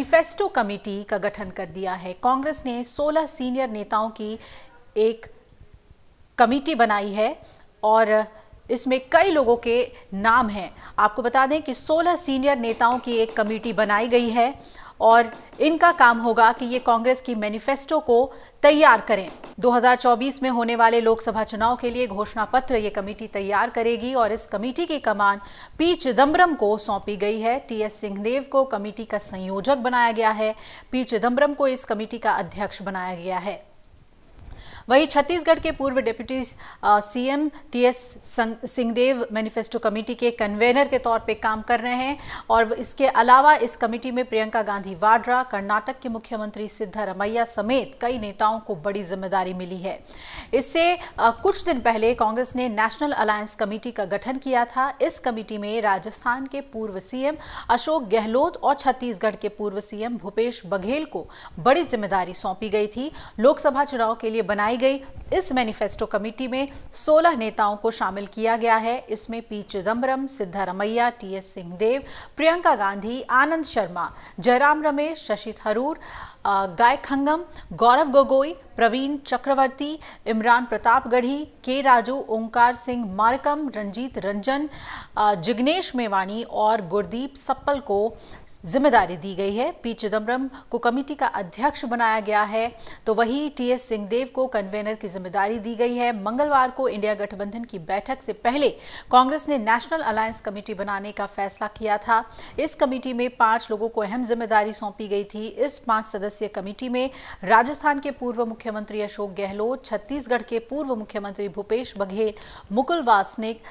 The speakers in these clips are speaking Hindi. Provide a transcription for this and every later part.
मैनिफेस्टो कमेटी का गठन कर दिया है कांग्रेस ने 16 सीनियर नेताओं की एक कमेटी बनाई है और इसमें कई लोगों के नाम हैं आपको बता दें कि 16 सीनियर नेताओं की एक कमेटी बनाई गई है और इनका काम होगा कि ये कांग्रेस की मैनिफेस्टो को तैयार करें 2024 में होने वाले लोकसभा चुनाव के लिए घोषणा पत्र ये कमेटी तैयार करेगी और इस कमेटी की कमान पी चिदम्बरम को सौंपी गई है टी एस सिंहदेव को कमेटी का संयोजक बनाया गया है पी चिदम्बरम को इस कमेटी का अध्यक्ष बनाया गया है वहीं छत्तीसगढ़ के पूर्व deputy CM TS Singhdeo manifesto committee के कन्वेनर के तौर पे काम कर रहे हैं और इसके अलावा इस कमेटी में प्रियंका गांधी वाड्रा कर्नाटक के मुख्यमंत्री सिद्धारमैया समेत कई नेताओं को बड़ी जिम्मेदारी मिली है इससे कुछ दिन पहले कांग्रेस ने नेशनल अलायंस कमेटी का गठन किया था इस कमेटी में राजस्थान के पूर्व सीएम अशोक गहलोत और छत्तीसगढ़ के पूर्व सीएम भूपेश बघेल को बड़ी जिम्मेदारी सौंपी गई थी लोकसभा चुनाव के लिए बनाई बनाई गई इस मैनिफेस्टो कमेटी में 16 नेताओं को शामिल किया गया है इसमें P Chidambaram Siddaramaiah T S Singhdeo Priyanka Gandhi Anand Sharma Jairam Ramesh Shashi Tharoor Gaikhangam Gaurav Gogoi Praveen Chakravarty Imran Pratapgarhi K Raju ओंकार सिंह मारकम रंजीत रंजन जिग्नेश मेवाणी और गुरदीप सप्पल को जिम्मेदारी दी गई है पी चिदम्बरम को कमेटी का अध्यक्ष बनाया गया है तो टी टीएस सिंहदेव को कन्वेनर की जिम्मेदारी दी गई है मंगलवार को इंडिया गठबंधन की बैठक से पहले कांग्रेस ने नेशनल अलायंस कमेटी बनाने का फैसला किया था इस कमेटी में पांच लोगों को अहम जिम्मेदारी सौंपी गई थी इस पांच सदस्यीय कमेटी में राजस्थान के पूर्व मुख्यमंत्री अशोक गहलोत छत्तीसगढ़ के पूर्व मुख्यमंत्री भूपेश बघेल मुकुल वासनिक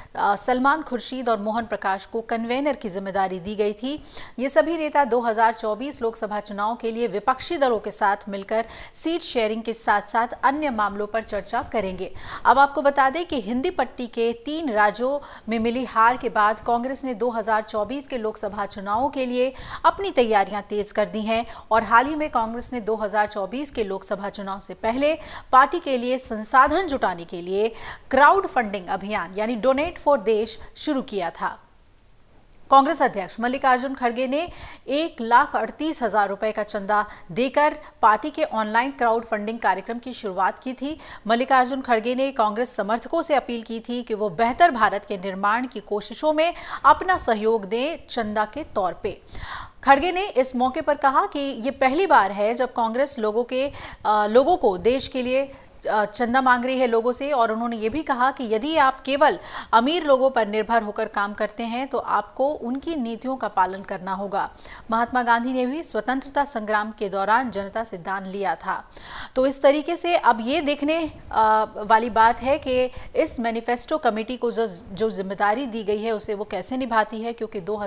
सलमान खुर्शीद और मोहन प्रकाश को कन्वेनर की जिम्मेदारी दी गई थी ये सभी नेता 2024 लोकसभा चुनाव के लिए विपक्षी दलों के साथ मिलकर सीट शेयरिंग के साथ साथ अन्य मामलों पर चर्चा करेंगे अब आपको बता दें कि हिंदी पट्टी के तीन राज्यों में मिली हार के बाद कांग्रेस ने 2024 के लोकसभा चुनावों के लिए अपनी तैयारियां तेज कर दी हैं और हाल ही में कांग्रेस ने दो के लोकसभा चुनाव से पहले पार्टी के लिए संसाधन जुटाने के लिए क्राउड फंडिंग अभियान यानी डोनेट फॉर देश शुरू किया था कांग्रेस अध्यक्ष मल्लिकार्जुन खड़गे ने एक लाख अड़तीस हजार रुपये का चंदा देकर पार्टी के ऑनलाइन क्राउड फंडिंग कार्यक्रम की शुरुआत की थी मल्लिकार्जुन खड़गे ने कांग्रेस समर्थकों से अपील की थी कि वो बेहतर भारत के निर्माण की कोशिशों में अपना सहयोग दें चंदा के तौर पर खड़गे ने इस मौके पर कहा कि ये पहली बार है जब कांग्रेस लोगों के आ, लोगों को देश के लिए चंदा मांग रही है लोगों से और उन्होंने ये भी कहा कि यदि आप केवल अमीर लोगों पर निर्भर होकर काम करते हैं तो आपको उनकी नीतियों का पालन करना होगा महात्मा गांधी ने भी स्वतंत्रता संग्राम के दौरान जनता से दान लिया था तो इस तरीके से अब ये देखने वाली बात है कि इस मैनिफेस्टो कमेटी को जो जो जिम्मेदारी दी गई है उसे वो कैसे निभाती है क्योंकि दो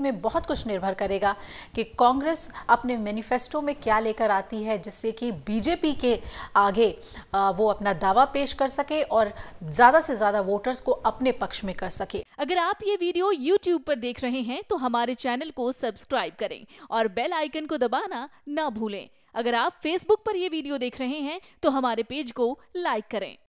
में बहुत कुछ निर्भर करेगा कि कांग्रेस अपने मैनिफेस्टो में क्या लेकर आती है जिससे कि बीजेपी के आगे वो अपना दावा पेश कर सके और ज़्यादा से ज़्यादा वोटर्स को अपने पक्ष में कर सके अगर आप ये वीडियो यूट्यूब पर देख रहे हैं तो हमारे चैनल को सब्सक्राइब करें और बेल आइकन को दबाना ना भूलें अगर आप फेसबुक पर ये वीडियो देख रहे हैं तो हमारे पेज को लाइक करें